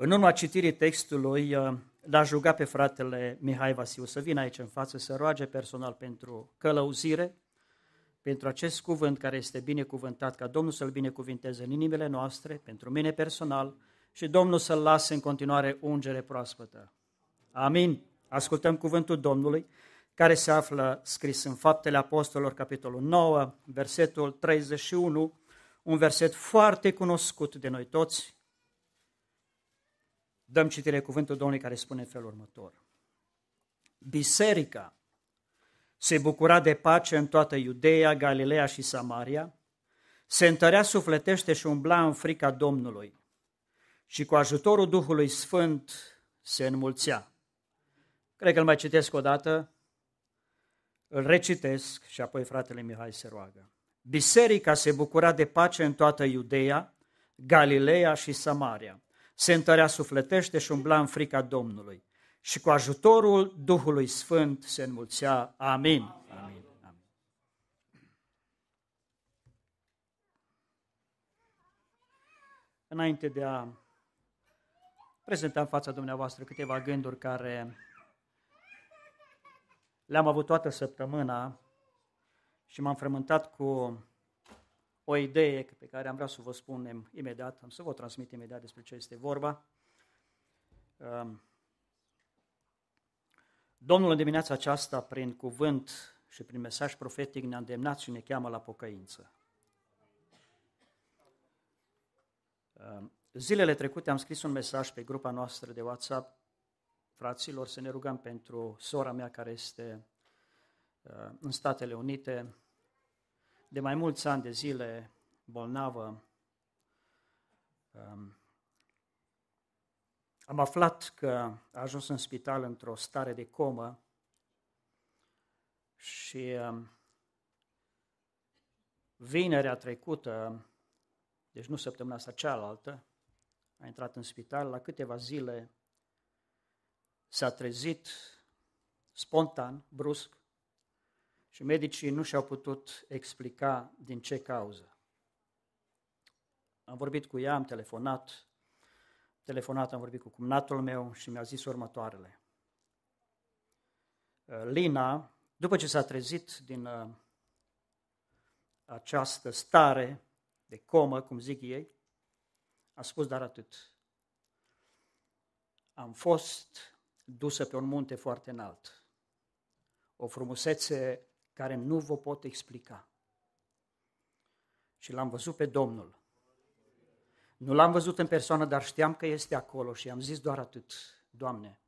În urma citirii textului, uh, l a jugat pe fratele Mihai Vasiu să vină aici în față, să roage personal pentru călăuzire, pentru acest cuvânt care este binecuvântat, ca Domnul să-l binecuvinteze în inimile noastre, pentru mine personal, și Domnul să-l lase în continuare ungere proaspătă. Amin. Ascultăm cuvântul Domnului, care se află scris în Faptele Apostolilor, capitolul 9, versetul 31, un verset foarte cunoscut de noi toți, dăm citire cuvântul Domnului care spune în felul următor. Biserica se bucura de pace în toată Iudeea, Galileea și Samaria, se întărea sufletește și umbla în frica Domnului și cu ajutorul Duhului Sfânt se înmulțea. Cred că îl mai citesc o dată, îl recitesc și apoi fratele Mihai se roagă. Biserica se bucura de pace în toată Iudeea, Galileea și Samaria – se întărea sufletește și umbla în frica Domnului. Și cu ajutorul Duhului Sfânt se înmulțea. Amin. Amin. Amin. Înainte de a prezenta în fața dumneavoastră câteva gânduri care le-am avut toată săptămâna și m-am frământat cu o idee pe care am vrea să vă spunem imediat, am să vă transmit imediat despre ce este vorba. Um, Domnul în dimineața aceasta, prin cuvânt și prin mesaj profetic, ne-a îndemnat și ne cheamă la pocăință. Um, zilele trecute am scris un mesaj pe grupa noastră de WhatsApp, fraților, să ne rugăm pentru sora mea care este uh, în Statele Unite, de mai mulți ani de zile bolnavă. Um, am aflat că a ajuns în spital într-o stare de comă și um, vinerea trecută, deci nu săptămâna asta cealaltă, a intrat în spital, la câteva zile s-a trezit spontan, brusc, și medicii nu și-au putut explica din ce cauză. Am vorbit cu ea, am telefonat, telefonat, am vorbit cu cumnatul meu și mi-a zis următoarele. Uh, Lina, după ce s-a trezit din uh, această stare de comă, cum zic ei, a spus dar atât. Am fost dusă pe un munte foarte înalt. O frumusețe care nu vă pot explica. Și l-am văzut pe Domnul. Nu l-am văzut în persoană, dar știam că este acolo și am zis doar atât, Doamne,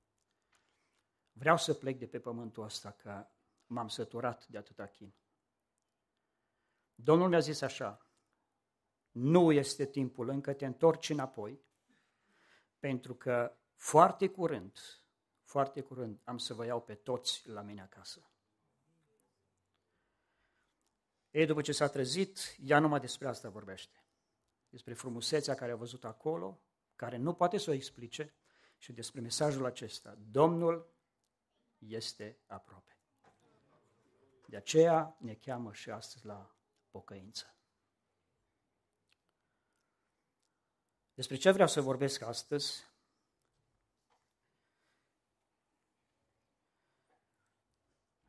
vreau să plec de pe pământul ăsta, că m-am săturat de atâta chin. Domnul mi-a zis așa, nu este timpul încă, te întorci înapoi, pentru că foarte curând, foarte curând am să vă iau pe toți la mine acasă. Ei, după ce s-a trezit, ea numai despre asta vorbește. Despre frumusețea care a văzut acolo, care nu poate să o explice, și despre mesajul acesta. Domnul este aproape. De aceea ne cheamă și astăzi la pocăință. Despre ce vreau să vorbesc astăzi?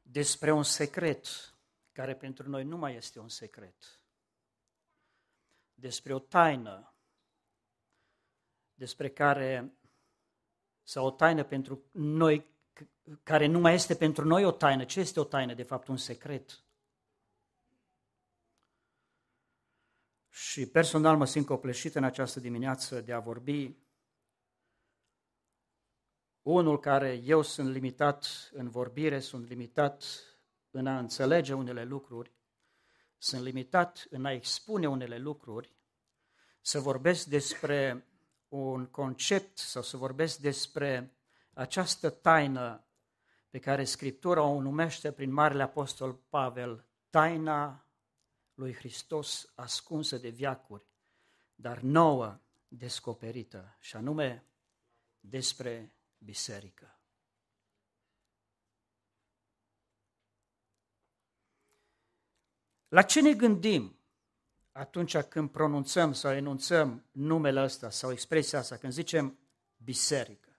Despre un secret care pentru noi nu mai este un secret, despre o taină despre care, sau o taină pentru noi, care nu mai este pentru noi o taină. Ce este o taină? De fapt, un secret. Și personal mă simt copleșit în această dimineață de a vorbi unul care eu sunt limitat în vorbire, sunt limitat în a înțelege unele lucruri, sunt limitat în a expune unele lucruri, să vorbesc despre un concept sau să vorbesc despre această taină pe care Scriptura o numește prin Marele Apostol Pavel, taina lui Hristos ascunsă de viacuri, dar nouă descoperită, și anume despre biserică. La ce ne gândim atunci când pronunțăm sau enunțăm numele ăsta sau expresia asta, când zicem biserică?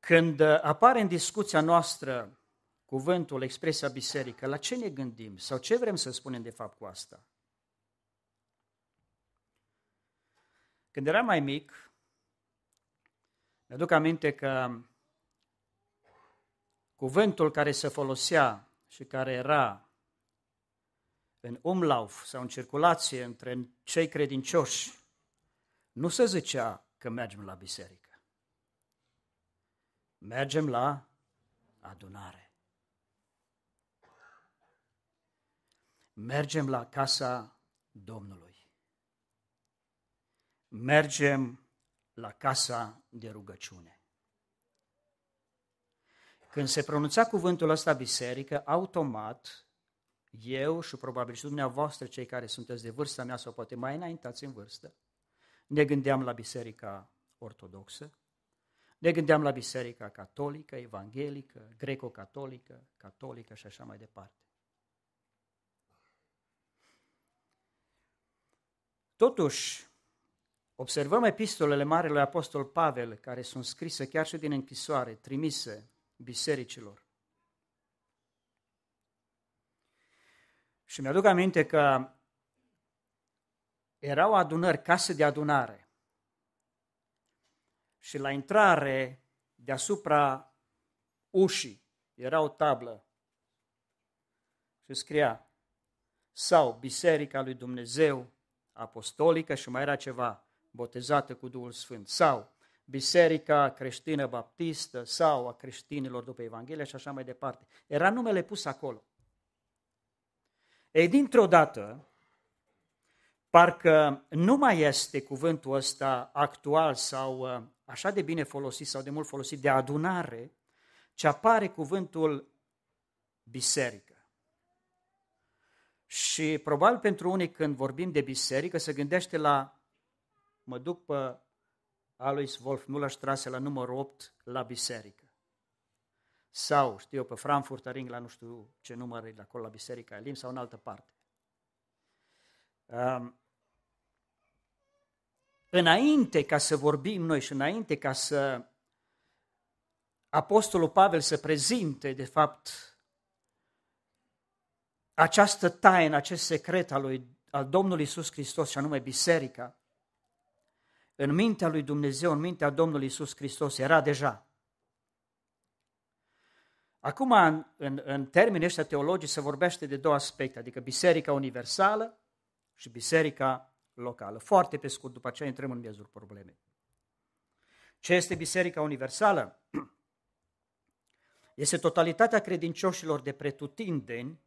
Când uh, apare în discuția noastră cuvântul, expresia biserică, la ce ne gândim sau ce vrem să spunem de fapt cu asta? Când eram mai mic, mi-aduc aminte că Cuvântul care se folosea și care era în umlauf sau în circulație între cei credincioși, nu se zicea că mergem la biserică. Mergem la adunare. Mergem la casa Domnului. Mergem la casa de rugăciune. Când se pronunța cuvântul ăsta biserică, automat eu și probabil și dumneavoastră, cei care sunteți de vârsta mea sau poate mai înaintați în vârstă, ne gândeam la Biserica Ortodoxă, ne gândeam la Biserica Catolică, Evanghelică, Greco-Catolică, Catolică și așa mai departe. Totuși, observăm epistolele Marelui Apostol Pavel, care sunt scrise chiar și din închisoare, trimise bisericilor. Și mi-aduc aminte că erau adunări, case de adunare. Și la intrare, deasupra ușii, era o tablă și scria sau Biserica lui Dumnezeu Apostolică și mai era ceva, botezată cu Duhul Sfânt, sau Biserica Creștină Baptistă sau a creștinilor după Evanghelie și așa mai departe. Era numele pus acolo. Ei, dintr-o dată, parcă nu mai este cuvântul ăsta actual sau uh, așa de bine folosit sau de mult folosit de adunare, ci apare cuvântul biserică. Și probabil pentru unii când vorbim de biserică se gândește la mă duc pe a lui Wolf Müller trase la numărul 8 la biserică. Sau, știu eu, pe a Ring, la nu știu ce număr e acolo la biserica Elim sau în altă parte. Um, înainte ca să vorbim noi și înainte ca să Apostolul Pavel să prezinte, de fapt, această taină, acest secret al, lui, al Domnului Isus Hristos, și anume biserica, în mintea lui Dumnezeu, în mintea Domnului Isus Hristos era deja. Acum, în, în, în termeni ăștia teologici, se vorbește de două aspecte, adică biserica universală și biserica locală. Foarte pe scurt, după aceea intrăm în miezul problemei. Ce este biserica universală? Este totalitatea credincioșilor de pretutindeni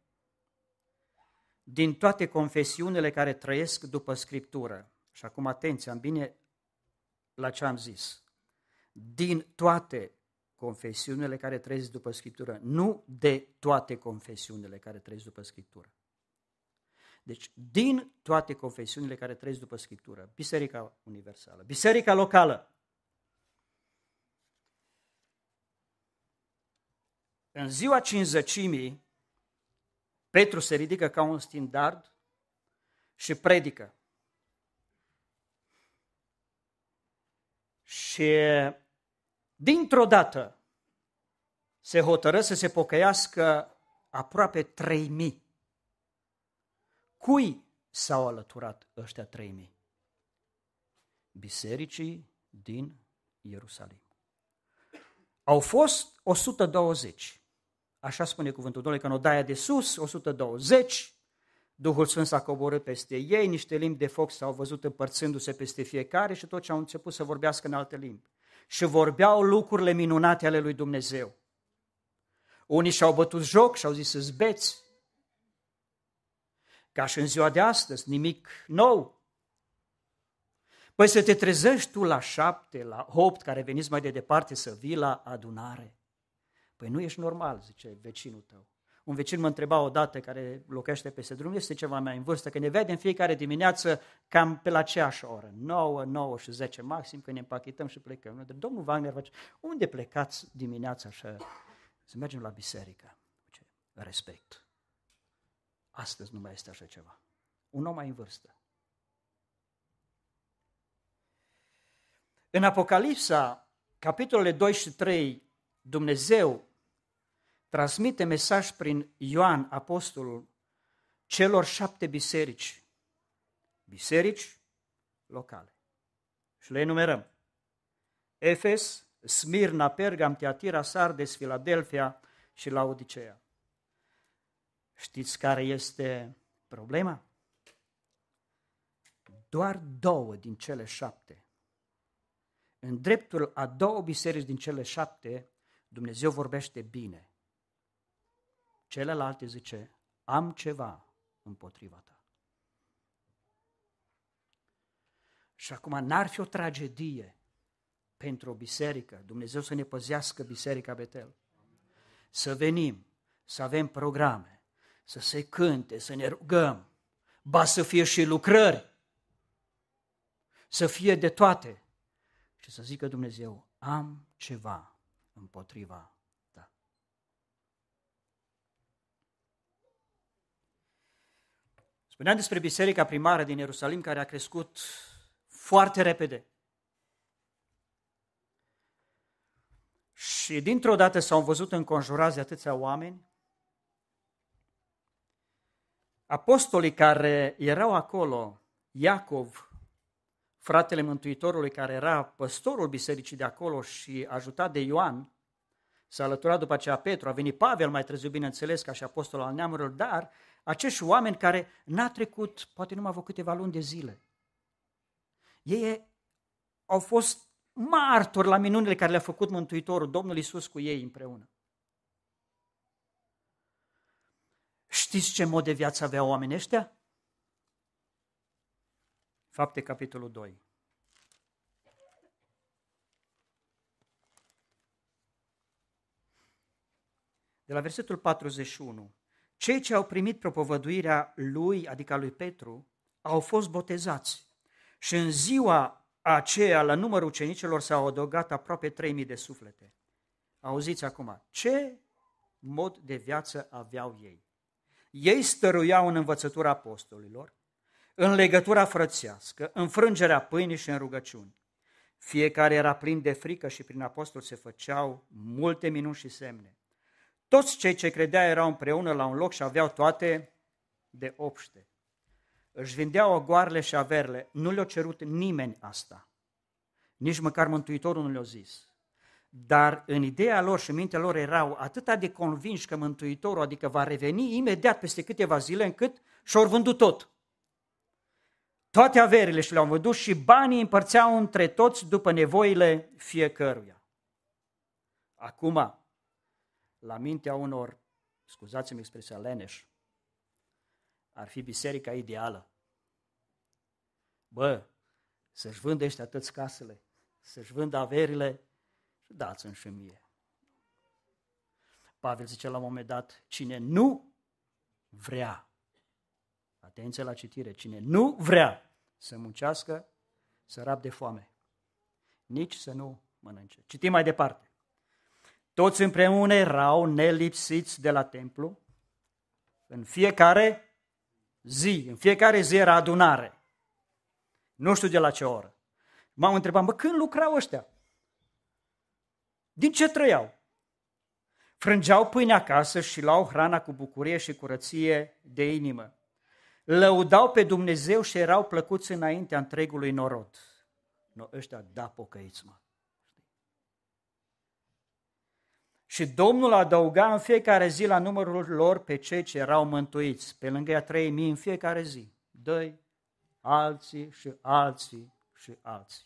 din toate confesiunile care trăiesc după Scriptură. Și acum atenție, am bine la ce am zis. Din toate confesiunile care trăiesc după Scriptură, nu de toate confesiunile care trăiesc după Scriptură. Deci, din toate confesiunile care trăiesc după Scriptură, Biserica Universală, Biserica Locală, în ziua cinzăcimii, Petru se ridică ca un standard și predică. Și dintr-o dată se hotără să se pocăiască aproape 3000. Cui s-au alăturat ăștia 3000? Bisericii din Ierusalim. Au fost 120. Așa spune cuvântul Domnului că în odaia de sus, 120, Duhul Sfânt s-a coborât peste ei, niște limbi de foc s-au văzut împărțindu-se peste fiecare și toți au început să vorbească în alte limbi. Și vorbeau lucrurile minunate ale lui Dumnezeu. Unii și-au bătut joc și au zis zbeți. Ca și în ziua de astăzi, nimic nou. Păi să te trezești tu la șapte, la opt, care veniți mai de departe să vii la adunare. Păi nu ești normal, zice vecinul tău. Un vecin mă întreba odată, care locuiește peste drum, este ceva mai în vârstă, că ne vede în fiecare dimineață cam pe la aceeași oră, 9, 9 și 10 maxim, când ne împachetăm și plecăm. domnul Wagner face, unde plecați dimineața așa? Să mergem la biserică. Respect. Astăzi nu mai este așa ceva. Un om mai în vârstă. În Apocalipsa, capitolele 2 și 3, Dumnezeu transmite mesaj prin Ioan, apostolul, celor șapte biserici. Biserici locale. Și le enumerăm. Efes, Smirna, Pergam, Teatira, Sardes, Filadelfia și Laodicea. Știți care este problema? Doar două din cele șapte. În dreptul a două biserici din cele șapte, Dumnezeu vorbește bine. Celălalt îi zice, am ceva împotriva ta. Și acum n-ar fi o tragedie pentru o biserică, Dumnezeu să ne păzească biserica Betel, să venim, să avem programe, să se cânte, să ne rugăm, ba să fie și lucrări, să fie de toate și să zică Dumnezeu, am ceva împotriva Spuneam despre biserica primară din Ierusalim care a crescut foarte repede. Și dintr-o dată s-au văzut înconjurați de atâția oameni. Apostolii care erau acolo, Iacov, fratele Mântuitorului care era păstorul bisericii de acolo și ajutat de Ioan, s-a alăturat după aceea Petru, a venit Pavel mai târziu, bineînțeles, ca și apostol al neamurilor, dar acești oameni care n-a trecut poate numai vreo câteva luni de zile. Ei au fost martori la minunile care le-a făcut Mântuitorul, Domnul Isus cu ei împreună. Știți ce mod de viață aveau oamenii ăștia? Fapte, capitolul 2. De la versetul 41 cei ce au primit propovăduirea lui, adică a lui Petru, au fost botezați. Și în ziua aceea, la numărul ucenicilor, s-au adăugat aproape 3.000 de suflete. Auziți acum, ce mod de viață aveau ei? Ei stăruiau în învățătura apostolilor, în legătura frățească, în frângerea pâinii și în rugăciuni. Fiecare era plin de frică și prin apostol se făceau multe minuni și semne. Toți cei ce credea erau împreună la un loc și aveau toate de obște. Își vindeau ogoarele și averile, Nu le-a cerut nimeni asta. Nici măcar Mântuitorul nu le-a zis. Dar în ideea lor și mintea lor erau atât de convinși că Mântuitorul, adică va reveni imediat peste câteva zile, încât și-au vândut tot. Toate averile și le-au vândut și banii împărțeau între toți după nevoile fiecăruia. Acum, la mintea unor, scuzați-mi expresia, leneș, ar fi biserica ideală. Bă, să-și vândă ăștia atâți casele, să-și vândă averile și dați-mi și mie. Pavel zice la un moment dat, cine nu vrea, atenție la citire, cine nu vrea să muncească, să rab de foame, nici să nu mănânce. Citim mai departe. Toți împreună erau nelipsiți de la templu. În fiecare zi, în fiecare zi era adunare. Nu știu de la ce oră. M-am întrebat, mă, când lucrau ăștia? Din ce trăiau? Frângeau pâine acasă și luau hrana cu bucurie și curăție de inimă. Lăudau pe Dumnezeu și erau plăcuți înaintea întregului norod. No, ăștia, da, pocăiți-mă. Și Domnul adăuga în fiecare zi la numărul lor pe cei ce erau mântuiți, pe lângă ea 3000 în fiecare zi. doi, alții și alții și alții.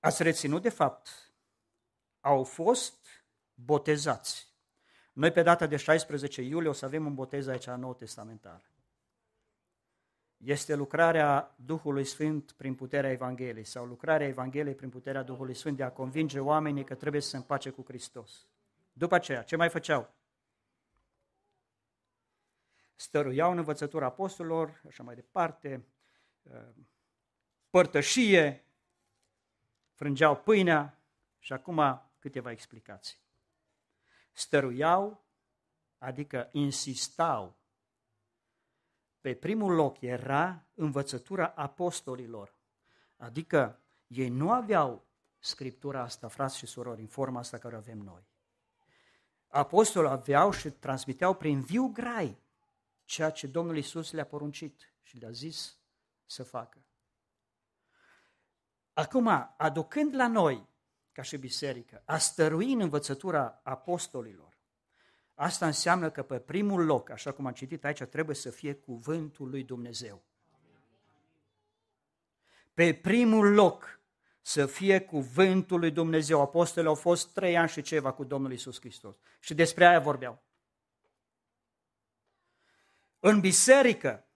Ați reținut de fapt, au fost botezați. Noi pe data de 16 iulie o să avem un botez aici în Nou Testamentar este lucrarea Duhului Sfânt prin puterea Evangheliei sau lucrarea Evangheliei prin puterea Duhului Sfânt de a convinge oamenii că trebuie să se împace cu Hristos. După aceea, ce mai făceau? Stăruiau în învățătura apostolilor, așa mai departe, părtășie, frângeau pâinea și acum câteva explicații. Stăruiau, adică insistau pe primul loc era învățătura apostolilor, adică ei nu aveau scriptura asta, frați și surori, în forma asta care o avem noi. Apostolii aveau și transmiteau prin viu grai ceea ce Domnul Isus le-a poruncit și le-a zis să facă. Acum, aducând la noi, ca și biserică, a stărui în învățătura apostolilor, Asta înseamnă că pe primul loc, așa cum am citit aici, trebuie să fie cuvântul lui Dumnezeu. Pe primul loc să fie cuvântul lui Dumnezeu. Apostolii au fost trei ani și ceva cu Domnul Isus Hristos. Și despre aia vorbeau. În biserică,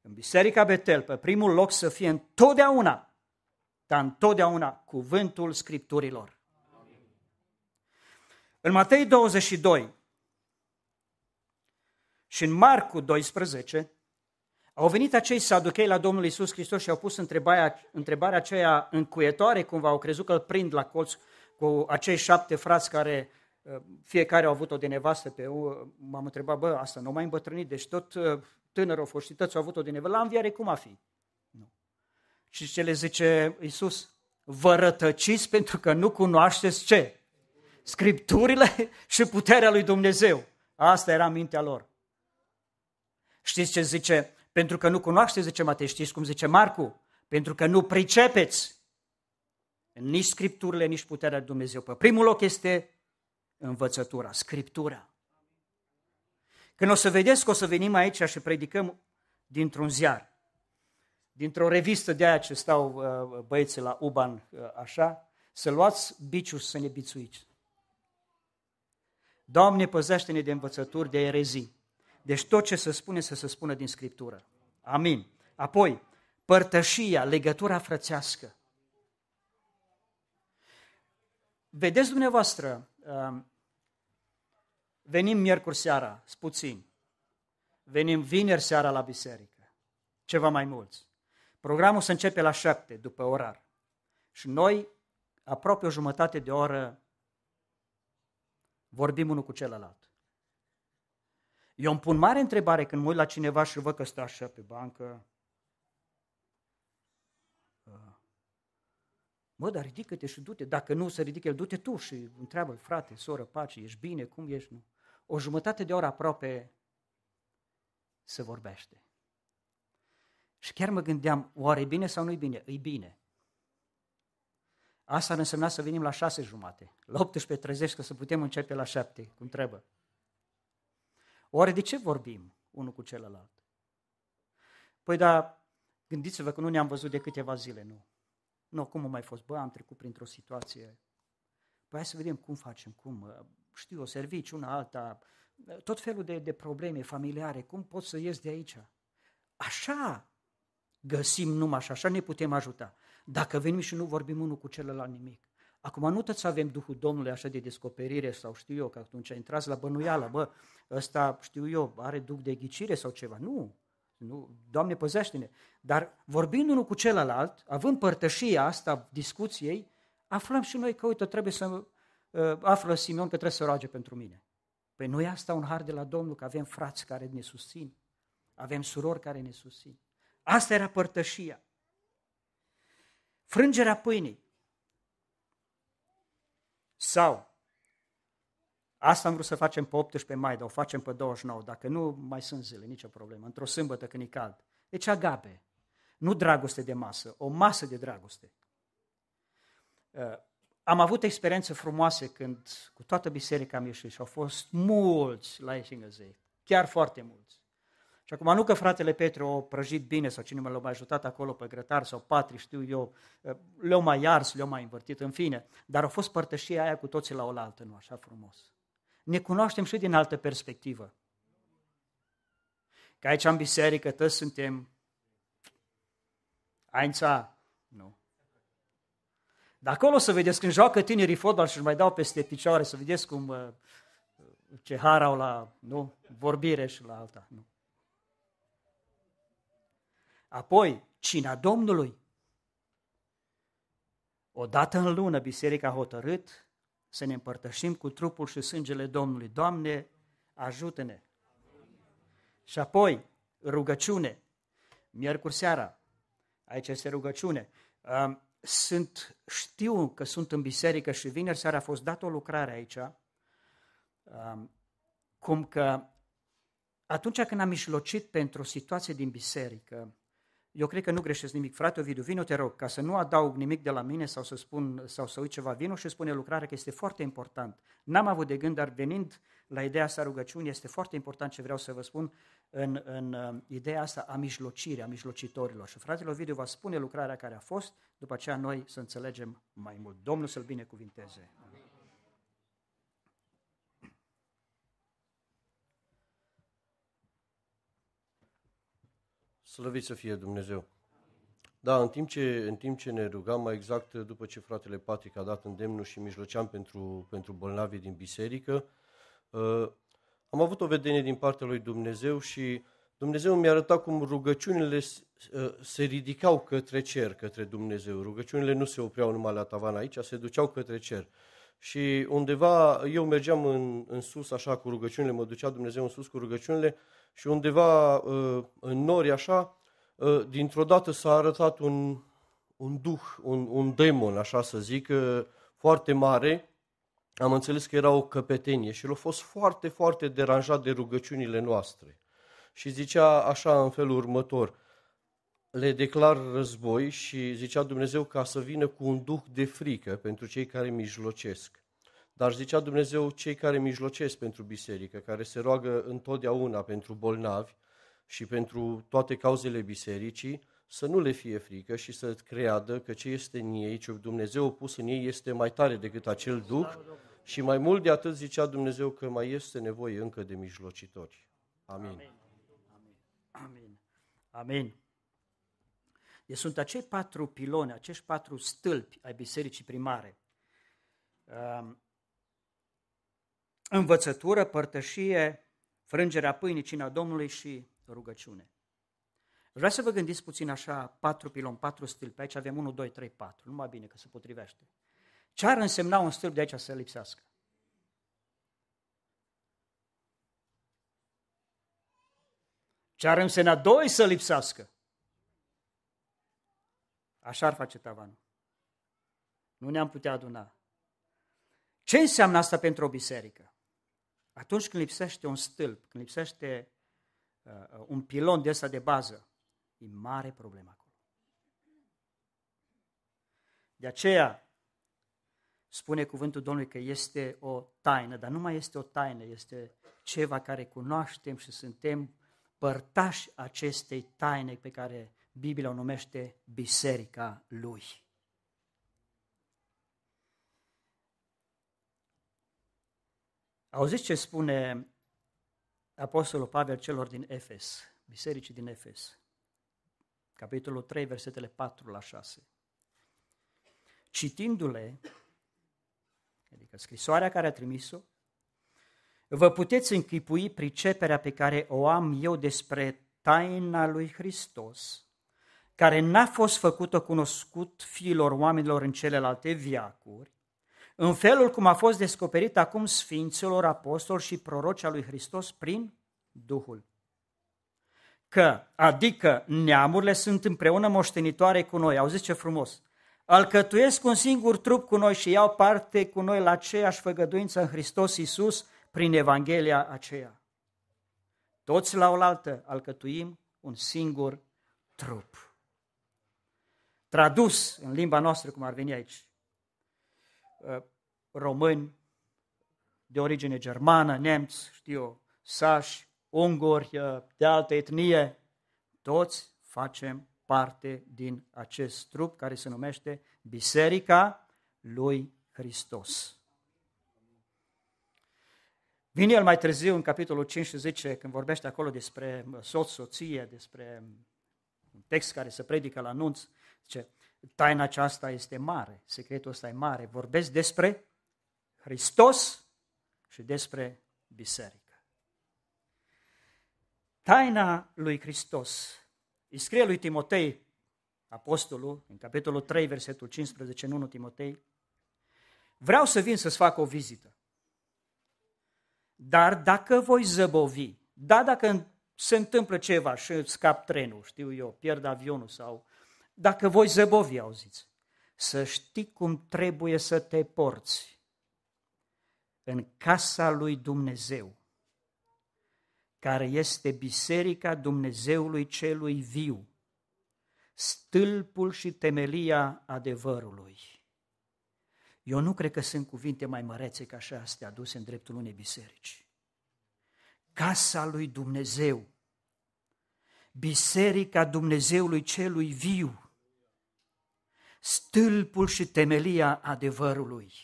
în biserica Betel, pe primul loc să fie întotdeauna, dar întotdeauna cuvântul Scripturilor. În Matei 22 și în Marcu 12, au venit acei saduchei la Domnul Isus Hristos și au pus întrebarea, întrebarea aceea încuietoare, cumva au crezut că îl prind la colț cu acei șapte frați care uh, fiecare au avut-o de nevastă pe eu, uh, m-am întrebat, bă, asta nu mai îmbătrânit, deci tot uh, tânărul foștități au avut-o de nevastă, la înviare cum a fi? Nu. Și ce le zice Iisus? Vă rătăciți pentru că nu cunoașteți ce? Scripturile și puterea lui Dumnezeu. Asta era mintea lor. Știți ce zice? Pentru că nu cunoașteți, zice Matei, știți cum zice Marcu? Pentru că nu pricepeți nici Scripturile, nici puterea lui Dumnezeu. Pe primul loc este învățătura, Scriptura. Când o să vedeți că o să venim aici și predicăm dintr-un ziar, dintr-o revistă de aia ce stau uh, băieții la Uban uh, așa, să luați biciul să ne bițuiți. Doamne, păzește-ne de învățături, de erezii. Deci tot ce se spune, să se spună din Scriptură. Amin. Apoi, părtășia, legătura frățească. Vedeți dumneavoastră, um, venim miercuri seara, puțin. Venim vineri seara la biserică, ceva mai mulți. Programul se începe la șapte, după orar. Și noi, aproape o jumătate de oră Vorbim unul cu celălalt. Eu îmi pun mare întrebare când mă uit la cineva și văd că stă așa pe bancă. Ă, mă, dar ridică-te și du-te. Dacă nu se ridică el, du-te tu și întreabă, frate, soră, pace, ești bine, cum ești? Nu. O jumătate de oră aproape se vorbește. Și chiar mă gândeam, oare e bine sau nu e bine? E bine. Asta ar însemna să venim la șase jumate, la 18.30, ca să putem începe la șapte, cum trebuie. Oare de ce vorbim unul cu celălalt? Păi da, gândiți-vă că nu ne-am văzut de câteva zile, nu? Nu, cum a mai fost? Bă, am trecut printr-o situație. Păi hai să vedem cum facem, cum, ă, știu, o serviciu, una alta, ă, tot felul de, de probleme familiare, cum pot să ies de aici? Așa găsim numai așa, așa ne putem ajuta. Dacă venim și nu vorbim unul cu celălalt nimic. Acum nu să avem Duhul Domnului așa de descoperire sau știu eu că atunci intrați la bănuială, bă, ăsta știu eu, are duc de ghicire sau ceva. Nu, nu, Doamne păzește-ne. Dar vorbind unul cu celălalt, având părtășia asta discuției, aflăm și noi că, uite, trebuie să uh, află Simeon că trebuie să roage pentru mine. Păi nu e asta un har de la Domnul, că avem frați care ne susțin, avem surori care ne susțin. Asta era părtășia frângerea pâinii. Sau, asta am vrut să facem pe 18 mai, dar o facem pe 29, dacă nu mai sunt zile, nicio problemă, într-o sâmbătă când e cald. Deci agape, nu dragoste de masă, o masă de dragoste. Uh, am avut experiențe frumoase când cu toată biserica am ieșit și au fost mulți la Eșingăzei, chiar foarte mulți. Și acum nu că fratele Petru o prăjit bine sau cine l-a mai ajutat acolo pe grătar sau patri, știu eu, eh, le-au mai ars, le-au mai învârtit, în fine. Dar a fost părtășia aia cu toții la oaltă, nu așa frumos. Ne cunoaștem și din altă perspectivă. Că aici în biserică toți suntem Aința, nu. Dar acolo să vedeți, când joacă tinerii fotbal și își mai dau peste picioare, să vedeți cum eh, ce har au la nu, vorbire și la alta. Nu. Apoi, cina Domnului. Odată în lună, biserica a hotărât să ne împărtășim cu trupul și sângele Domnului. Doamne, ajută-ne! Și apoi, rugăciune. Miercuri seara, aici este rugăciune. Sunt, știu că sunt în biserică și vineri seara a fost dată o lucrare aici, cum că atunci când am mișlocit pentru o situație din biserică, eu cred că nu greșesc nimic. Frate Ovidiu, vino te rog, ca să nu adaug nimic de la mine sau să spun sau să uit ceva, vino și spune lucrarea că este foarte important. N-am avut de gând, dar venind la ideea asta rugăciunii, este foarte important ce vreau să vă spun în, în uh, ideea asta a mijlocirii, a mijlocitorilor. Și fratele Ovidiu va spune lucrarea care a fost, după aceea noi să înțelegem mai mult. Domnul să-l binecuvinteze. Amin. Slăvit să fie Dumnezeu! Da, în timp, ce, în timp ce ne rugam, mai exact după ce fratele Patrick a dat îndemnul și mijloceam pentru, pentru bolnavii din biserică, uh, am avut o vedenie din partea lui Dumnezeu și Dumnezeu mi-a arătat cum rugăciunile uh, se ridicau către cer, către Dumnezeu. Rugăciunile nu se opreau numai la tavan aici, se duceau către cer. Și undeva eu mergeam în, în sus așa cu rugăciunile, mă ducea Dumnezeu în sus cu rugăciunile și undeva uh, în nori așa, uh, dintr-o dată s-a arătat un, un duh, un, un demon, așa să zic, uh, foarte mare. Am înțeles că era o căpetenie și l-a fost foarte, foarte deranjat de rugăciunile noastre. Și zicea așa în felul următor, le declar război și zicea Dumnezeu ca să vină cu un duh de frică pentru cei care mijlocesc. Dar zicea Dumnezeu, cei care mijlocesc pentru biserică, care se roagă întotdeauna pentru bolnavi și pentru toate cauzele bisericii, să nu le fie frică și să creadă că ce este în ei, ce Dumnezeu pus în ei, este mai tare decât acel duc și mai mult de atât zicea Dumnezeu că mai este nevoie încă de mijlocitori. Amin. Amin. Amin. Amin. Deci sunt acei patru piloni, acești patru stâlpi ai bisericii primare învățătură, părtășie, frângerea pâinii, cina Domnului și rugăciune. Vreau să vă gândiți puțin așa, patru pilon, patru stâlpi, pe aici avem 1, 2, 3, 4, numai bine că se potrivește. Ce ar însemna un stâlp de aici să lipsească? Ce ar însemna doi să lipsească? Așa ar face tavanul. Nu ne-am putea aduna. Ce înseamnă asta pentru o biserică? Atunci când lipsește un stâlp, când lipsește uh, un pilon de ăsta de bază, e mare problemă acolo. De aceea, spune cuvântul Domnului că este o taină, dar nu mai este o taină, este ceva care cunoaștem și suntem părtași acestei taine pe care Biblia o numește Biserica Lui. Auziți ce spune Apostolul Pavel celor din Efes, bisericii din Efes, capitolul 3, versetele 4 la 6. Citindu-le, adică scrisoarea care a trimis-o, vă puteți închipui priceperea pe care o am eu despre taina lui Hristos, care n-a fost făcută cunoscut fiilor oamenilor în celelalte viacuri, în felul cum a fost descoperit acum Sfinților Apostoli și Proroci al lui Hristos prin Duhul. Că, adică, neamurile sunt împreună moștenitoare cu noi. Auziți ce frumos! Alcătuiesc un singur trup cu noi și iau parte cu noi la aceeași făgăduință în Hristos Iisus prin Evanghelia aceea. Toți la oaltă alcătuim un singur trup. Tradus în limba noastră, cum ar veni aici, Uh, români de origine germană, nemți, știu, sași, unguri, uh, de altă etnie, toți facem parte din acest trup care se numește Biserica lui Hristos. Vine el mai târziu în capitolul 5 și 10 când vorbește acolo despre soț, soție, despre un text care se predică la anunț, zice, Taina aceasta este mare, secretul ăsta e mare. Vorbesc despre Hristos și despre biserică. Taina lui Hristos. Îi scrie lui Timotei, apostolul, în capitolul 3, versetul 15, în 1 Timotei, vreau să vin să-ți fac o vizită. Dar dacă voi zăbovi, da, dacă se întâmplă ceva și îți scap trenul, știu eu, pierd avionul sau dacă voi zăbovi, auziți, să știi cum trebuie să te porți în casa lui Dumnezeu, care este biserica Dumnezeului celui viu, stâlpul și temelia adevărului. Eu nu cred că sunt cuvinte mai mărețe ca așa astea aduse în dreptul unei biserici. Casa lui Dumnezeu, biserica Dumnezeului celui viu, stâlpul și temelia adevărului.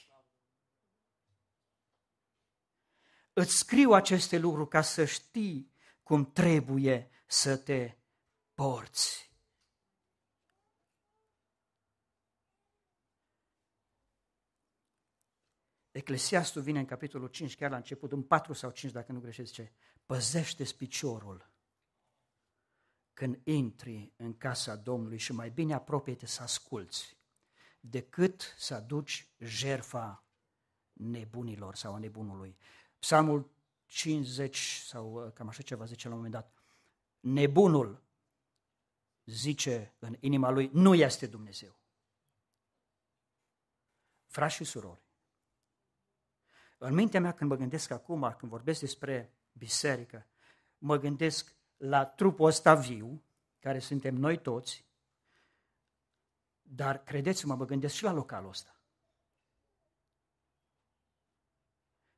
Îți scriu aceste lucruri ca să știi cum trebuie să te porți. Eclesiastul vine în capitolul 5, chiar la început, în 4 sau 5, dacă nu greșesc, ce? Păzește-ți piciorul când intri în casa Domnului și mai bine apropie-te să asculți decât să aduci jerfa nebunilor sau a nebunului. Psalmul 50 sau uh, cam așa ceva zice la un moment dat. Nebunul zice în inima lui, nu este Dumnezeu. Frași și surori, în mintea mea când mă gândesc acum, când vorbesc despre biserică, mă gândesc la trupul ăsta viu, care suntem noi toți, dar credeți-mă, mă gândesc și la localul ăsta.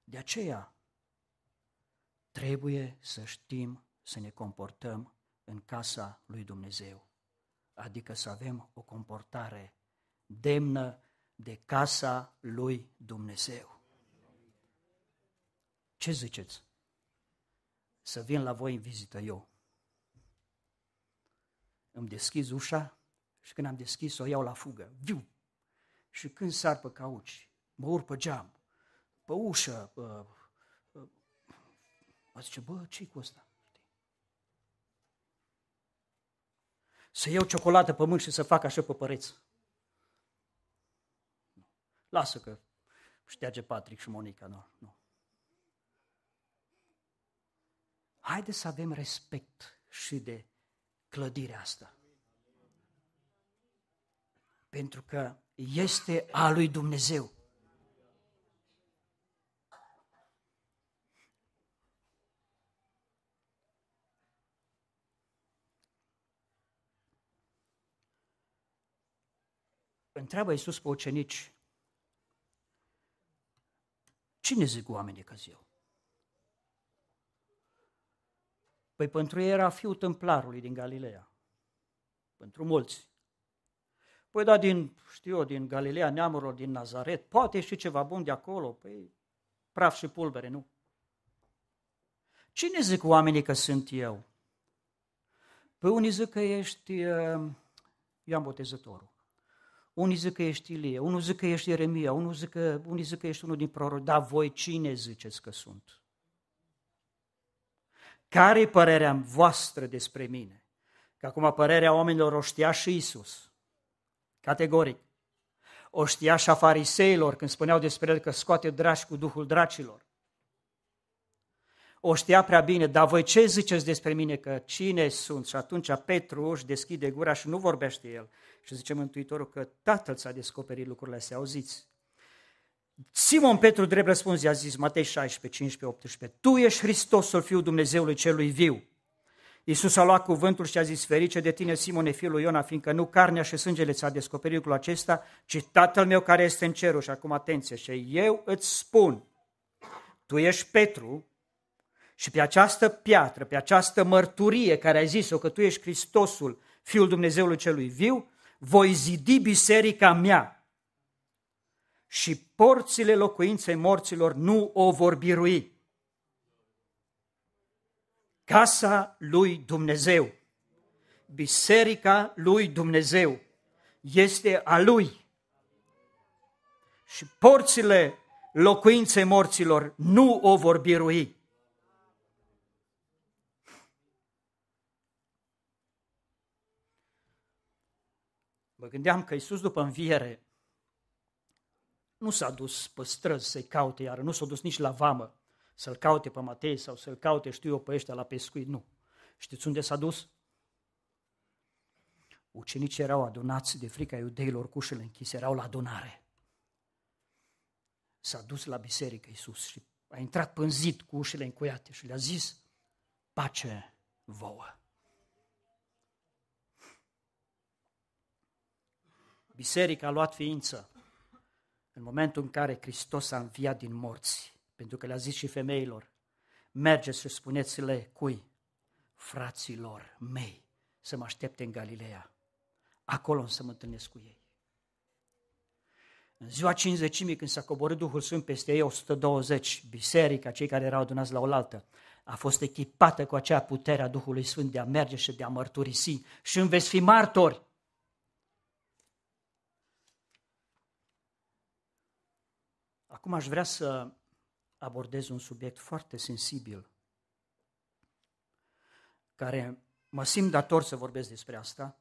De aceea, trebuie să știm să ne comportăm în casa lui Dumnezeu, adică să avem o comportare demnă de casa lui Dumnezeu. Ce ziceți? să vin la voi în vizită eu. Îmi deschiz ușa și când am deschis-o iau la fugă. Viu! Și când sar pe cauci, mă urc pe geam, pe ușă, pe... Mă zice, bă, ce cu ăsta? Să iau ciocolată pe mâini și să fac așa pe păreț. Lasă că șterge Patrick și Monica, nu, nu. Haideți să avem respect și de clădirea asta. Pentru că este a lui Dumnezeu. Întreabă Iisus pe ucenici, cine zic oamenii că eu? Păi pentru ei era fiul templarului din Galileea. Pentru mulți. Păi da, din, știu eu, din Galileea neamurilor, din Nazaret, poate și ceva bun de acolo, păi praf și pulbere, nu? Cine zic oamenii că sunt eu? Păi unii zic că ești uh, Ioan Botezătorul, unii zic că ești Ilie, unii zic că ești Ieremia, unii zic că, unii zic că ești unul din proroci, dar voi cine ziceți că sunt? care e părerea voastră despre mine? Că acum părerea oamenilor o știa și Isus. Categoric. O știa și a fariseilor când spuneau despre el că scoate dragi cu duhul dracilor. O știa prea bine, dar voi ce ziceți despre mine, că cine sunt? Și atunci Petru își deschide gura și nu vorbește el. Și zice Mântuitorul că Tatăl ți-a descoperit lucrurile astea, auziți. Simon Petru, drept răspuns, i-a zis, Matei 16, 15, 18, Tu ești Hristosul, Fiul Dumnezeului Celui Viu. Iisus a luat cuvântul și a zis, ferice de tine, Simone, fiul lui Iona, fiindcă nu carnea și sângele ți-a descoperit lucrul acesta, ci Tatăl meu care este în cerul. Și acum atenție, și eu îți spun, tu ești Petru și pe această piatră, pe această mărturie care ai zis-o că tu ești Hristosul, Fiul Dumnezeului Celui Viu, voi zidi biserica mea și porțile locuinței morților nu o vor birui. Casa lui Dumnezeu, biserica lui Dumnezeu este a lui. Și porțile locuinței morților nu o vor birui. Mă gândeam că Iisus după înviere nu s-a dus pe străzi să-i caute iară, nu s-a dus nici la vamă să-l caute pe Matei sau să-l caute, știu eu, pe ăștia la pescuit, nu. Știți unde s-a dus? Ucenicii erau adunați de frica iudeilor cu ușile închise, erau la adunare. S-a dus la biserică Iisus și a intrat pânzit cu ușile încuiate și le-a zis, pace vouă. Biserica a luat ființă, în momentul în care Hristos a înviat din morți, pentru că le-a zis și femeilor, mergeți și spuneți-le cui? Fraților mei să mă aștepte în Galileea. Acolo să mă întâlnesc cu ei. În ziua cinzecimii, când s-a coborât Duhul Sfânt peste ei, 120, biserica, cei care erau adunați la oaltă, a fost echipată cu acea putere a Duhului Sfânt de a merge și de a mărturisi și îmi veți fi martori Acum aș vrea să abordez un subiect foarte sensibil, care mă simt dator să vorbesc despre asta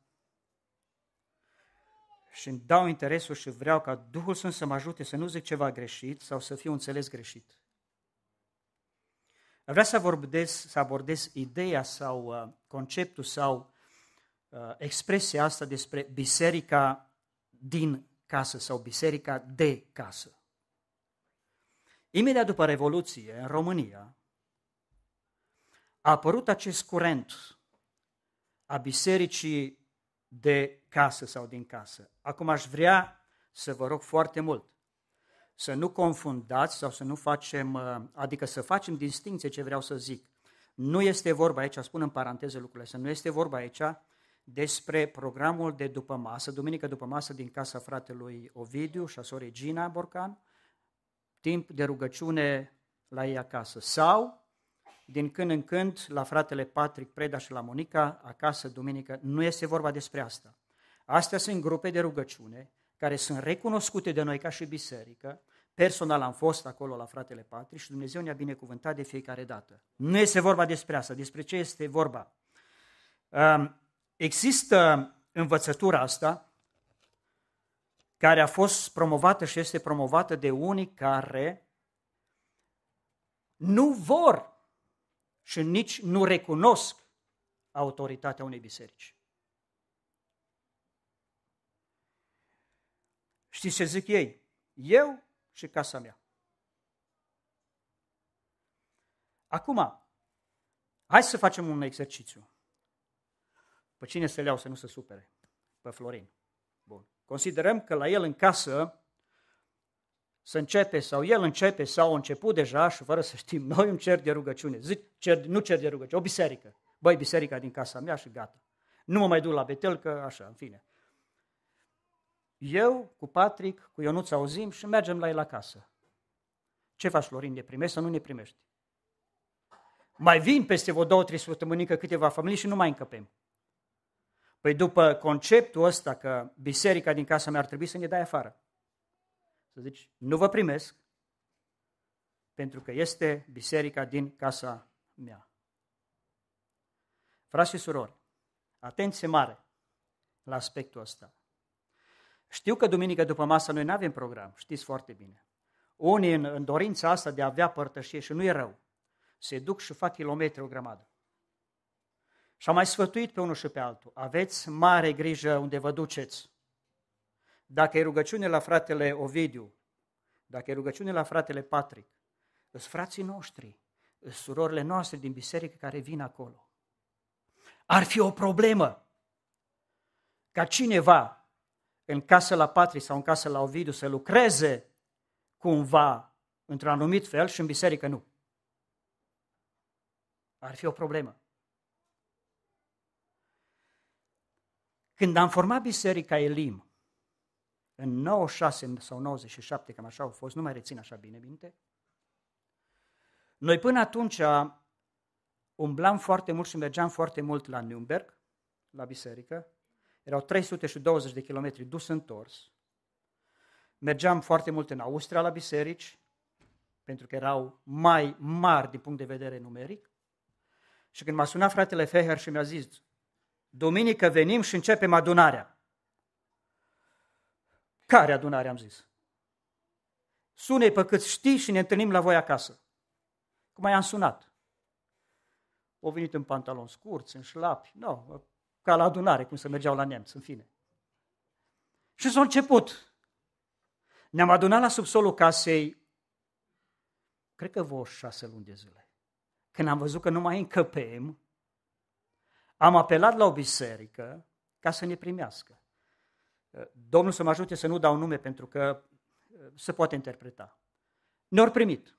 și îmi dau interesul și vreau ca Duhul Sfânt să mă ajute să nu zic ceva greșit sau să fiu înțeles greșit. Vreau să vorbesc, să abordez ideea sau uh, conceptul sau uh, expresia asta despre biserica din casă sau biserica de casă. Imediat după Revoluție, în România, a apărut acest curent a bisericii de casă sau din casă. Acum aș vrea să vă rog foarte mult să nu confundați sau să nu facem, uh, adică să facem distinție ce vreau să zic. Nu este vorba aici, spun în paranteze lucrurile să nu este vorba aici despre programul de după masă, duminică după masă din casa fratelui Ovidiu și a sorei Gina Borcan, timp de rugăciune la ei acasă. Sau, din când în când, la fratele Patrick Preda și la Monica, acasă, duminică. Nu este vorba despre asta. Astea sunt grupe de rugăciune care sunt recunoscute de noi ca și biserică. Personal am fost acolo la fratele Patrick și Dumnezeu ne-a binecuvântat de fiecare dată. Nu este vorba despre asta. Despre ce este vorba? Um, există învățătura asta care a fost promovată și este promovată de unii care nu vor și nici nu recunosc autoritatea unei biserici. Știți ce zic ei? Eu și casa mea. Acum, hai să facem un exercițiu. Pe cine să le iau să nu se supere? Pe Florin. Bun. Considerăm că la el în casă să încete sau el încete sau a început deja și fără să știm noi un cer de rugăciune. Zic, cer, nu cer de rugăciune, o biserică. Băi, biserica din casa mea și gata. Nu mă mai duc la Betel, că așa, în fine. Eu, cu Patrick, cu Ionuț auzim și mergem la el acasă. Ce faci, Florin, ne primești sau nu ne primești? Mai vin peste vreo două, trei săptămâni câteva familii și nu mai încăpem. Păi după conceptul ăsta că biserica din casa mea ar trebui să ne dai afară. Să zici, nu vă primesc, pentru că este biserica din casa mea. Frați și surori, atenție mare la aspectul ăsta. Știu că duminică după masă noi nu avem program, știți foarte bine. Unii în, în dorința asta de a avea părtășie și nu e rău, se duc și fac kilometri o grămadă. Și a mai sfătuit pe unul și pe altul. Aveți mare grijă unde vă duceți. Dacă e rugăciune la fratele Ovidiu, dacă e rugăciune la fratele Patrick, sunt frații noștri, sunt surorile noastre din biserică care vin acolo. Ar fi o problemă ca cineva în casă la Patrick sau în casă la Ovidiu să lucreze cumva într-un anumit fel și în biserică nu. Ar fi o problemă. Când am format biserica Elim, în 96 sau 97, cam așa au fost, nu mai rețin așa bine minte, noi până atunci umblam foarte mult și mergeam foarte mult la Nürnberg, la biserică, erau 320 de kilometri dus întors, mergeam foarte mult în Austria la biserici, pentru că erau mai mari din punct de vedere numeric, și când m-a sunat fratele Feher și mi-a zis, duminică venim și începem adunarea. Care adunare, am zis? Sunei pe cât știi și ne întâlnim la voi acasă. Cum ai am sunat. Au venit în pantaloni scurți, în șlapi, nu, ca la adunare, cum se mergeau la nemți, în fine. Și s-a început. Ne-am adunat la subsolul casei, cred că vreo șase luni de zile. Când am văzut că nu mai încăpem, am apelat la o biserică ca să ne primească. Domnul să mă ajute să nu dau nume pentru că uh, se poate interpreta. Ne-au primit.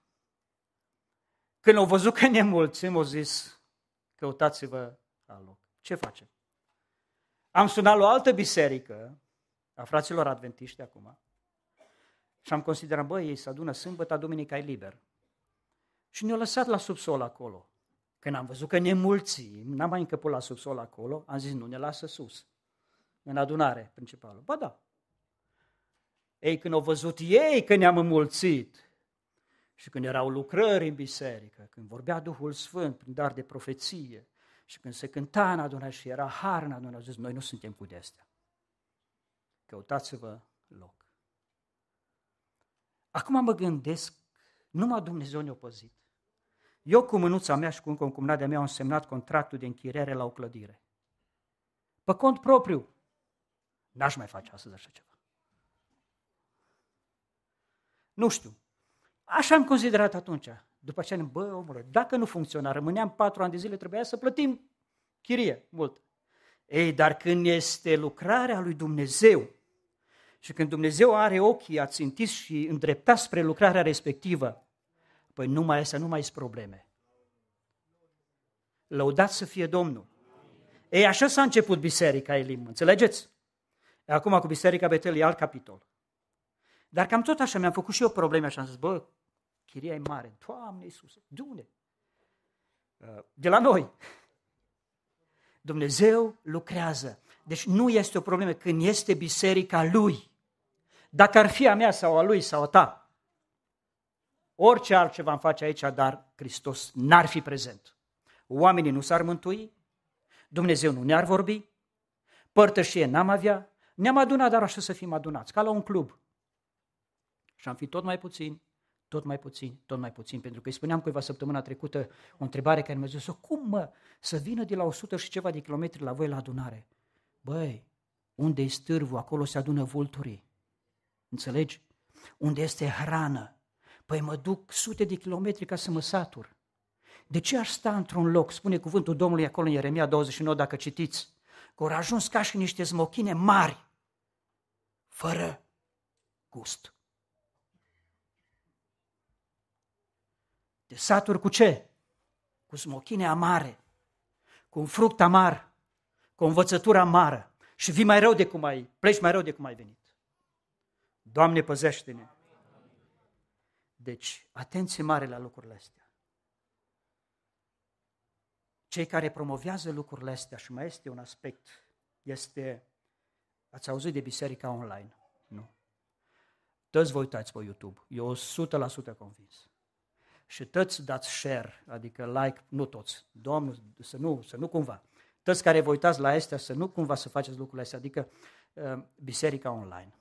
Când au văzut că ne mulțim, au zis, căutați-vă loc. Ce facem? Am sunat la o altă biserică, a fraților adventiști acum, și am considerat, băi, ei se adună sâmbătă, duminica e liber. Și ne-au lăsat la subsol acolo. Când am văzut că ne mulțim, n-am mai încăput la subsol acolo, am zis, nu, ne lasă sus, în adunare principală. Ba da. Ei, când au văzut ei că ne-am înmulțit și când erau lucrări în biserică, când vorbea Duhul Sfânt prin dar de profeție și când se cânta în adunare și era har în adunare, au zis, noi nu suntem cu de astea. Căutați-vă loc. Acum mă gândesc, numai Dumnezeu ne-a păzit. Eu cu mânuța mea și cu încă un cum de-a mea am semnat contractul de închiriere la o clădire. Pe cont propriu. N-aș mai face astăzi așa ceva. Nu știu. Așa am considerat atunci. După am bă, omule, dacă nu funcționa, rămâneam patru ani de zile, trebuia să plătim chirie mult. Ei, dar când este lucrarea lui Dumnezeu și când Dumnezeu are ochii ațintiți și îndreptați spre lucrarea respectivă, păi nu mai, să nu mai sunt probleme. Lăudat să fie Domnul. Ei, așa s-a început biserica Elim, înțelegeți? Acum cu biserica Betel e alt capitol. Dar cam tot așa mi-am făcut și eu probleme așa, am zis, bă, chiria e mare, Doamne Iisuse, de unde? Uh, de la noi. Dumnezeu lucrează. Deci nu este o problemă când este biserica Lui. Dacă ar fi a mea sau a Lui sau a ta, Orice altceva am face aici, dar Hristos n-ar fi prezent. Oamenii nu s-ar mântui, Dumnezeu nu ne-ar vorbi, părtășie n-am avea, ne-am adunat, dar așa să fim adunați, ca la un club. Și am fi tot mai puțin, tot mai puțin, tot mai puțin, pentru că îi spuneam cuiva săptămâna trecută o întrebare care mi-a zis, cum mă, să vină de la 100 și ceva de kilometri la voi la adunare? Băi, unde e stârvul, acolo se adună vulturii. Înțelegi? Unde este hrană, Păi mă duc sute de kilometri ca să mă satur. De ce aș sta într-un loc, spune cuvântul Domnului acolo în Ieremia 29, dacă citiți, că au ajuns ca și niște smochine mari, fără gust. Te saturi cu ce? Cu smochine amare, cu un fruct amar, cu o învățătură amară și vii mai rău de cum ai, pleci mai rău de cum ai venit. Doamne, păzește-ne! Deci, atenție mare la lucrurile astea. Cei care promovează lucrurile astea, și mai este un aspect, este, ați auzit de biserica online, nu? Toți vă uitați pe YouTube, eu 100% convins și toți dați share, adică like, nu toți, Domnul, să nu, să nu cumva. Toți care vă uitați la astea, să nu cumva să faceți lucrurile astea, adică uh, biserica online.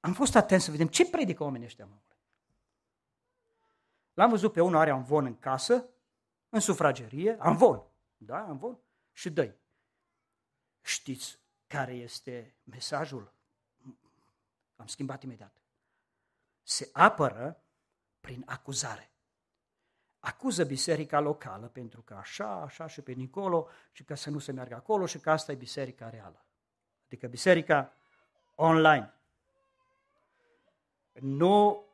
Am fost atent să vedem ce predică oamenii ăștia, mă. L-am văzut pe unul are amvon în casă, în sufragerie, amvon, da, amvon, și dă Știți care este mesajul? Am schimbat imediat. Se apără prin acuzare. Acuză biserica locală pentru că așa, așa și pe Nicolo și că să nu se meargă acolo și că asta e biserica reală. Adică biserica online. Nu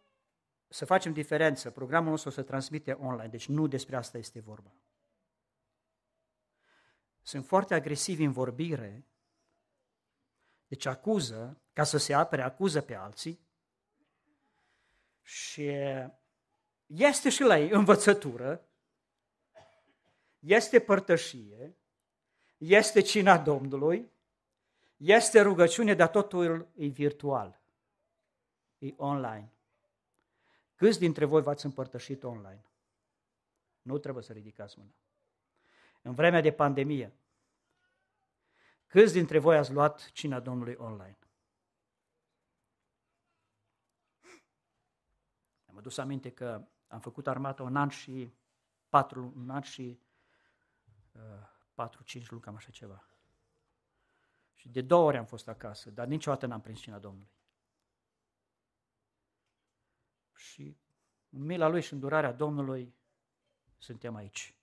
să facem diferență. Programul nostru o să transmite online, deci nu despre asta este vorba. Sunt foarte agresivi în vorbire, deci acuză, ca să se apere, acuză pe alții și este și la ei învățătură, este părtășie, este cina Domnului, este rugăciune, dar totul e virtual, e online. Câți dintre voi v-ați împărtășit online? Nu trebuie să ridicați mâna. În vremea de pandemie, câți dintre voi ați luat cina Domnului online? Am adus aminte că am făcut armata un an și patru, un an și uh, patru, cinci luni, cam așa ceva. Și de două ori am fost acasă, dar niciodată n-am prins cina Domnului și în mila Lui și îndurarea Domnului suntem aici.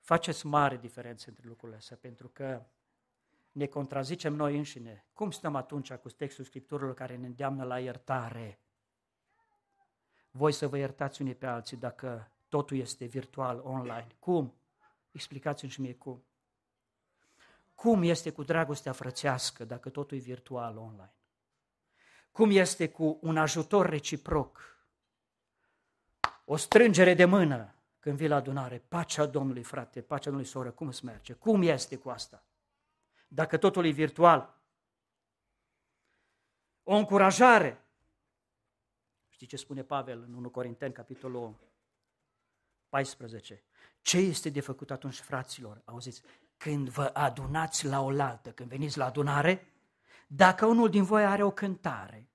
Faceți mare diferență între lucrurile astea, pentru că ne contrazicem noi înșine. Cum stăm atunci cu textul Scripturilor care ne îndeamnă la iertare? Voi să vă iertați unii pe alții dacă totul este virtual, online. Cum? Explicați-mi și mie cum. Cum este cu dragostea frățească dacă totul e virtual, online? cum este cu un ajutor reciproc, o strângere de mână când vii la adunare, pacea Domnului, frate, pacea Domnului, soră, cum îți merge? Cum este cu asta? Dacă totul e virtual, o încurajare. Știi ce spune Pavel în 1 Corinteni, capitolul 14? Ce este de făcut atunci, fraților? Auziți, când vă adunați la oaltă, când veniți la adunare, dacă unul din voi are o cântare,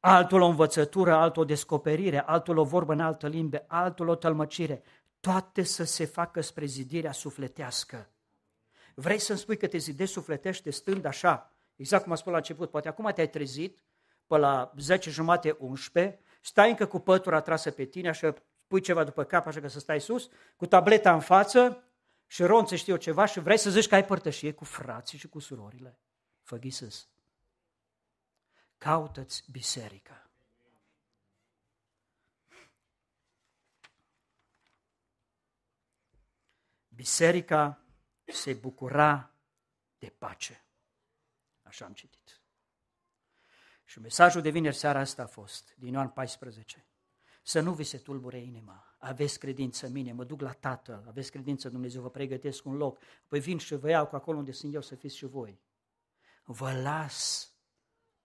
altul o învățătură, altul o descoperire, altul o vorbă în altă limbă, altul o tălmăcire, toate să se facă spre zidirea sufletească. Vrei să-mi spui că te zidești sufletește stând așa, exact cum a spus la început, poate acum te-ai trezit, pe la 10 jumate 11, stai încă cu pătura trasă pe tine, așa pui ceva după cap, așa că să stai sus, cu tableta în față și ronțe știu ceva și vrei să zici că ai părtășie cu frații și cu surorile. Fă ghisăs. Caută-ți biserica. Biserica se bucura de pace. Așa am citit. Și mesajul de vineri seara asta a fost, din Ioan 14. Să nu vi se tulbure inima, aveți credință în mine, mă duc la Tatăl, aveți credință în Dumnezeu, vă pregătesc un loc, Apoi vin și vă iau cu acolo unde sunt eu să fiți și voi. Vă las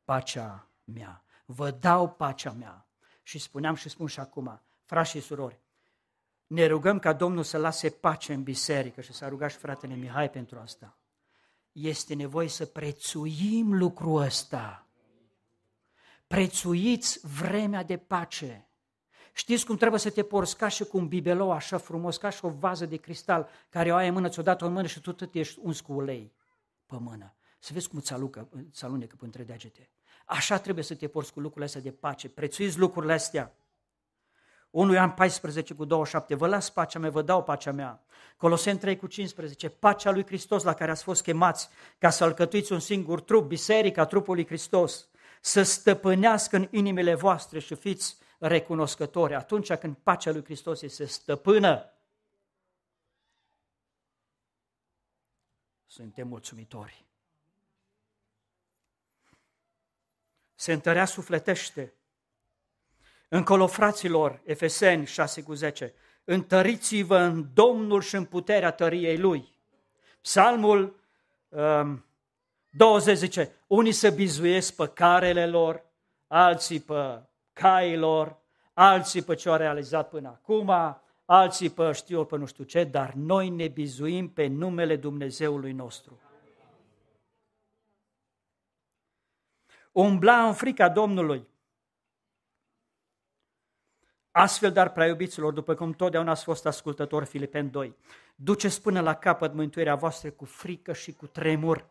pacea mea. Vă dau pacea mea. Și spuneam și spun și acum, frați și surori, ne rugăm ca Domnul să lase pace în biserică și să a rugat și fratele Mihai pentru asta. Este nevoie să prețuim lucrul ăsta. Prețuiți vremea de pace. Știți cum trebuie să te porți ca și cu un bibelou așa frumos, ca și o vază de cristal care o ai în mână, ți-o dat-o în mână și tu tot ești uns cu ulei pe mână. Să vezi cum îți alunecă, îți alunecă între degete. Așa trebuie să te porți cu lucrurile astea de pace. Prețuiți lucrurile astea. 1 Ioan 14 cu 27, vă las pacea mea, vă dau pacea mea. Colosen 3 cu 15, pacea lui Hristos la care ați fost chemați ca să alcătuiți un singur trup, biserica trupului Hristos, să stăpânească în inimile voastre și fiți recunoscători atunci când pacea lui Hristos este stăpână. Suntem mulțumitori. se întărea sufletește. Încolo, fraților, Efeseni 6 cu 10, întăriți-vă în Domnul și în puterea tăriei Lui. Psalmul um, 20 zice, unii se bizuiesc pe carele lor, alții pe cailor, alții pe ce au realizat până acum, alții pe știu pe nu știu ce, dar noi ne bizuim pe numele Dumnezeului nostru. umbla în frica Domnului. Astfel, dar, prea iubiților, după cum totdeauna ați fost ascultător Filipen 2, duceți până la capăt mântuirea voastră cu frică și cu tremur.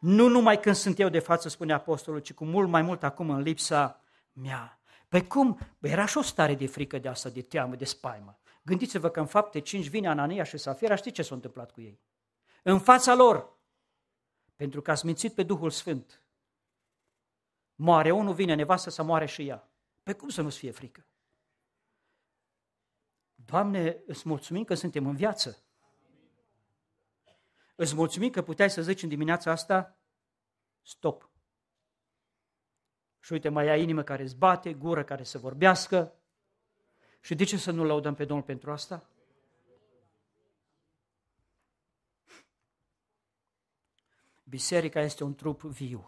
Nu numai când sunt eu de față, spune apostolul, ci cu mult mai mult acum în lipsa mea. Păi cum? Bă, era și o stare de frică de asta, de teamă, de spaimă. Gândiți-vă că în fapte 5 vine Anania și Safira, știți ce s-a întâmplat cu ei? În fața lor, pentru că ați mințit pe Duhul Sfânt, moare unul, vine nevastă să moare și ea. Pe păi cum să nu-ți fie frică? Doamne, îți mulțumim că suntem în viață. Îți mulțumim că puteai să zici în dimineața asta, stop. Și uite, mai ai inimă care îți bate, gură care să vorbească. Și de ce să nu laudăm pe Domnul pentru asta? Biserica este un trup viu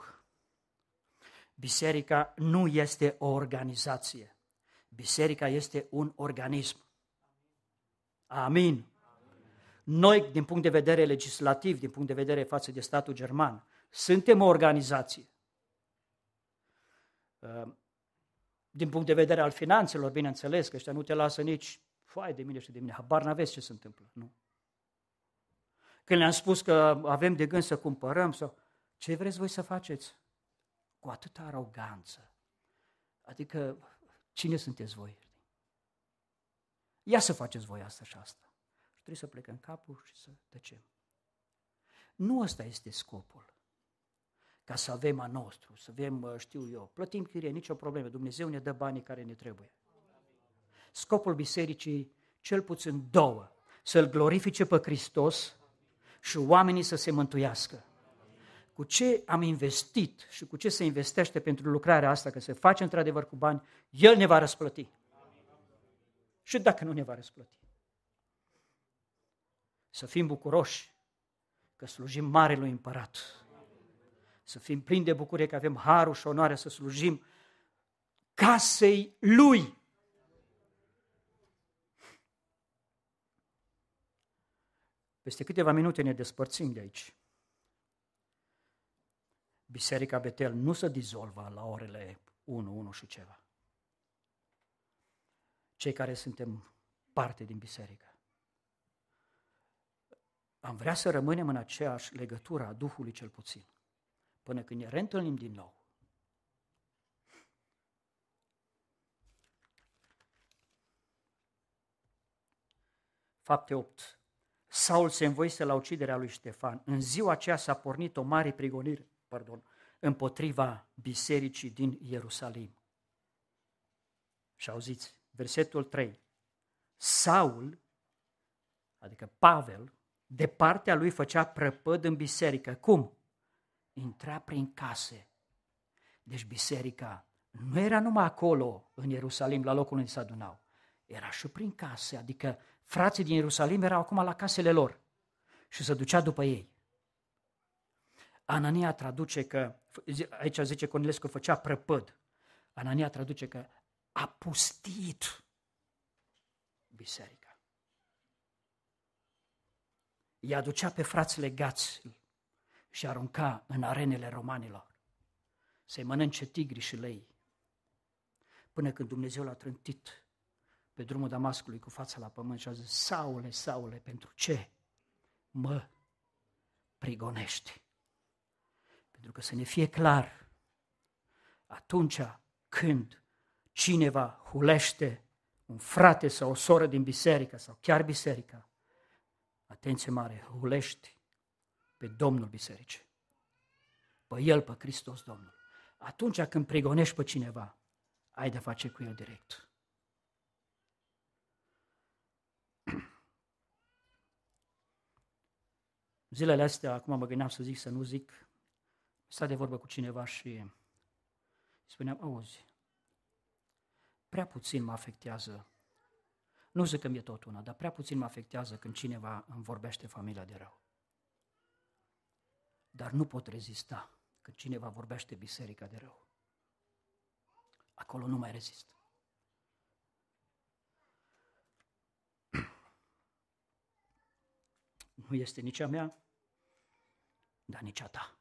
biserica nu este o organizație. Biserica este un organism. Amin. Noi, din punct de vedere legislativ, din punct de vedere față de statul german, suntem o organizație. Uh, din punct de vedere al finanțelor, bineînțeles, că ăștia nu te lasă nici foaie de mine și de mine, habar n-aveți ce se întâmplă, nu. Când le-am spus că avem de gând să cumpărăm, sau ce vreți voi să faceți? cu atâta aroganță. Adică, cine sunteți voi? Ia să faceți voi asta și asta. Și trebuie să plecăm capul și să tăcem. Nu ăsta este scopul. Ca să avem a nostru, să avem, uh, știu eu, plătim chirie, nicio problemă, Dumnezeu ne dă banii care ne trebuie. Scopul bisericii, cel puțin două, să-L glorifice pe Hristos și oamenii să se mântuiască cu ce am investit și cu ce se investește pentru lucrarea asta, că se face într-adevăr cu bani, El ne va răsplăti. Și dacă nu ne va răsplăti. Să fim bucuroși că slujim Marelui Împărat. Să fim plini de bucurie că avem harul și onoarea să slujim casei Lui. Peste câteva minute ne despărțim de aici. Biserica Betel nu se dizolvă la orele 1, 1 și ceva. Cei care suntem parte din biserică. Am vrea să rămânem în aceeași legătură a Duhului cel puțin, până când ne reîntâlnim din nou. Fapte 8. Saul se învoise la uciderea lui Ștefan. În ziua aceea s-a pornit o mare prigonire pardon, împotriva bisericii din Ierusalim. Și auziți, versetul 3. Saul, adică Pavel, de partea lui făcea prăpăd în biserică. Cum? Intra prin case. Deci biserica nu era numai acolo, în Ierusalim, la locul unde se adunau. Era și prin case, adică frații din Ierusalim erau acum la casele lor și se ducea după ei. Anania traduce că, aici zice Cornilescu, făcea prăpăd. Anania traduce că a pustit biserica. a aducea pe frați legați și arunca în arenele romanilor. Să-i mănânce tigri și lei. Până când Dumnezeu l-a trântit pe drumul Damascului cu fața la pământ și a zis, Saule, Saule, pentru ce mă prigonești? Pentru că să ne fie clar, atunci când cineva hulește un frate sau o soră din biserică sau chiar biserica, atenție mare, hulești pe Domnul bisericii, pe El, pe Hristos Domnul. Atunci când prigonești pe cineva, ai de face cu El direct. Zilele astea, acum mă gândeam să zic, să nu zic, sta de vorbă cu cineva și spuneam, auzi, prea puțin mă afectează, nu zic că mi-e tot una, dar prea puțin mă afectează când cineva îmi vorbește familia de rău. Dar nu pot rezista când cineva vorbește biserica de rău. Acolo nu mai rezist. Nu este nici a mea, dar nici a ta.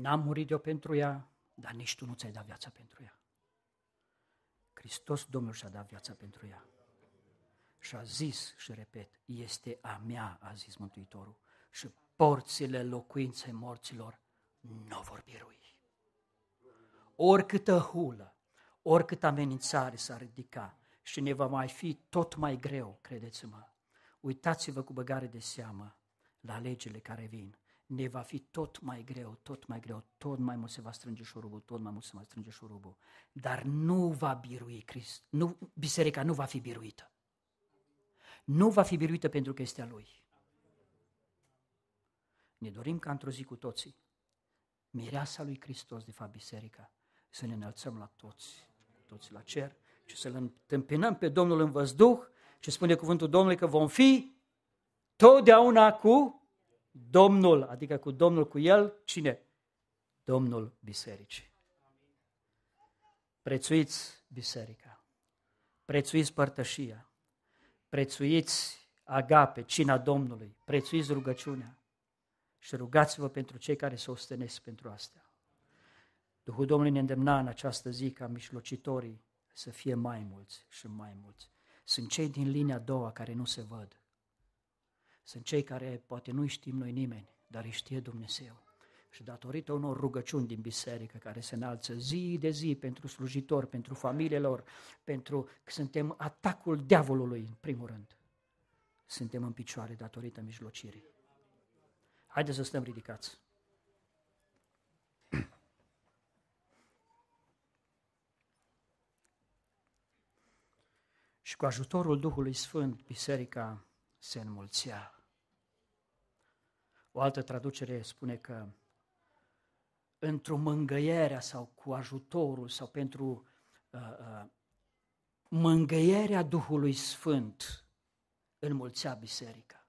N-am murit eu pentru ea, dar nici tu nu ți-ai dat viața pentru ea. Hristos Domnul și-a dat viața pentru ea. Și a zis, și repet, este a mea, a zis Mântuitorul, și porțile locuinței morților nu vor birui. Oricâtă hulă, oricât amenințare s-ar ridica și ne va mai fi tot mai greu, credeți-mă, uitați-vă cu băgare de seamă la legile care vin ne va fi tot mai greu, tot mai greu, tot mai mult se va strânge șurubul, tot mai mult se va strânge șurubul. Dar nu va birui Crist, nu, biserica nu va fi biruită. Nu va fi biruită pentru că este a Lui. Ne dorim ca într-o zi cu toții, mireasa lui Hristos, de fapt biserica, să ne înălțăm la toți, toți la cer și să-L întâmpinăm pe Domnul în văzduh și spune cuvântul Domnului că vom fi totdeauna cu Domnul, adică cu Domnul cu el, cine? Domnul bisericii. Prețuiți biserica, prețuiți părtășia, prețuiți agape, cina Domnului, prețuiți rugăciunea și rugați-vă pentru cei care se ostenesc pentru asta. Duhul Domnului ne îndemna în această zi ca mișlocitorii să fie mai mulți și mai mulți. Sunt cei din linia a doua care nu se văd, sunt cei care poate nu știm noi nimeni, dar îi știe Dumnezeu. Și datorită unor rugăciuni din biserică care se înalță zi de zi pentru slujitori, pentru familiilor, lor, pentru că suntem atacul diavolului în primul rând. Suntem în picioare datorită mijlocirii. Haideți să stăm ridicați. Și cu ajutorul Duhului Sfânt, biserica se înmulțea. O altă traducere spune că într-o mângăiere sau cu ajutorul sau pentru uh, uh, mângăierea Duhului Sfânt înmulțea biserica.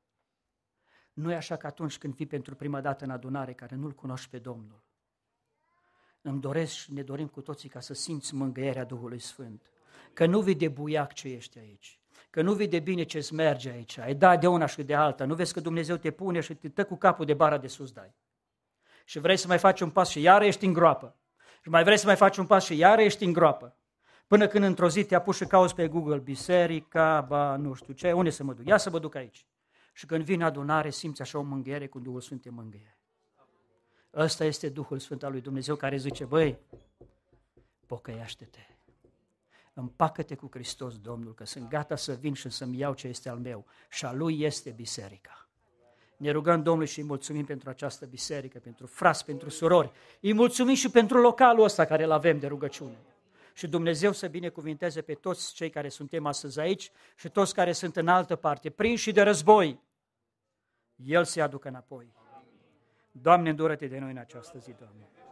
Nu e așa că atunci când vii pentru prima dată în adunare care nu-L cunoști pe Domnul, îmi doresc și ne dorim cu toții ca să simți mângăierea Duhului Sfânt, că nu vii de buiac ce ești aici, că nu vede bine ce îți merge aici, ai da de una și de alta, nu vezi că Dumnezeu te pune și te tă cu capul de bara de sus dai. Și vrei să mai faci un pas și iară ești în groapă. Și mai vrei să mai faci un pas și iară ești în groapă. Până când într-o zi te apuci și cauți pe Google biserica, ba, nu știu ce, unde să mă duc? Ia să mă duc aici. Și când vine adunare, simți așa o mânghiere cu Duhul Sfânt în mânghiere. Ăsta este Duhul Sfânt al lui Dumnezeu care zice, băi, pocăiaște-te împacă-te cu Hristos Domnul, că sunt gata să vin și să-mi iau ce este al meu și a Lui este biserica. Ne rugăm Domnul și îi mulțumim pentru această biserică, pentru fras, pentru surori. Îi mulțumim și pentru localul ăsta care îl avem de rugăciune. Și Dumnezeu să binecuvinteze pe toți cei care suntem astăzi aici și toți care sunt în altă parte, prinși și de război. El se aducă înapoi. Doamne, îndură-te de noi în această zi, Doamne.